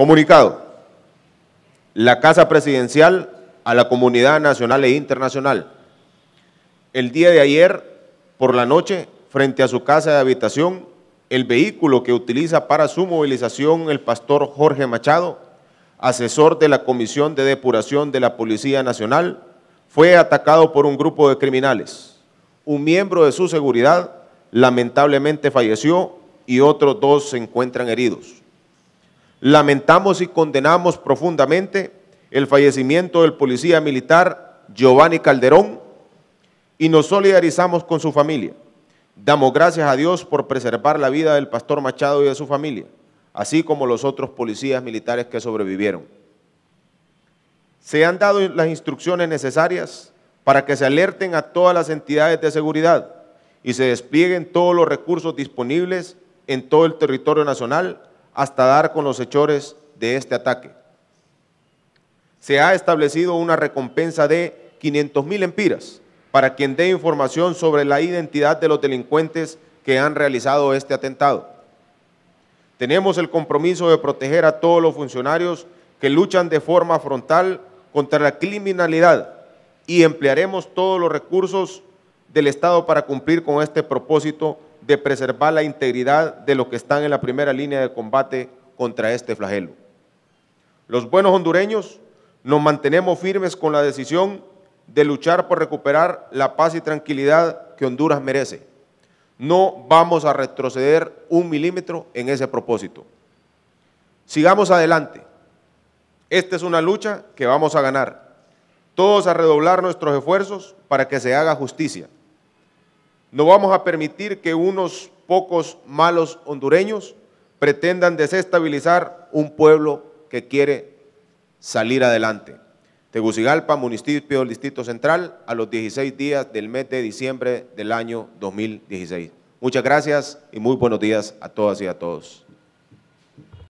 Comunicado. La Casa Presidencial a la comunidad nacional e internacional. El día de ayer, por la noche, frente a su casa de habitación, el vehículo que utiliza para su movilización el pastor Jorge Machado, asesor de la Comisión de Depuración de la Policía Nacional, fue atacado por un grupo de criminales. Un miembro de su seguridad lamentablemente falleció y otros dos se encuentran heridos. Lamentamos y condenamos profundamente el fallecimiento del policía militar Giovanni Calderón y nos solidarizamos con su familia. Damos gracias a Dios por preservar la vida del pastor Machado y de su familia, así como los otros policías militares que sobrevivieron. Se han dado las instrucciones necesarias para que se alerten a todas las entidades de seguridad y se desplieguen todos los recursos disponibles en todo el territorio nacional hasta dar con los hechores de este ataque. Se ha establecido una recompensa de 500 mil empiras para quien dé información sobre la identidad de los delincuentes que han realizado este atentado. Tenemos el compromiso de proteger a todos los funcionarios que luchan de forma frontal contra la criminalidad y emplearemos todos los recursos del Estado para cumplir con este propósito de preservar la integridad de los que están en la primera línea de combate contra este flagelo. Los buenos hondureños nos mantenemos firmes con la decisión de luchar por recuperar la paz y tranquilidad que Honduras merece. No vamos a retroceder un milímetro en ese propósito. Sigamos adelante. Esta es una lucha que vamos a ganar. Todos a redoblar nuestros esfuerzos para que se haga justicia. No vamos a permitir que unos pocos malos hondureños pretendan desestabilizar un pueblo que quiere salir adelante. Tegucigalpa, municipio del Distrito Central, a los 16 días del mes de diciembre del año 2016. Muchas gracias y muy buenos días a todas y a todos.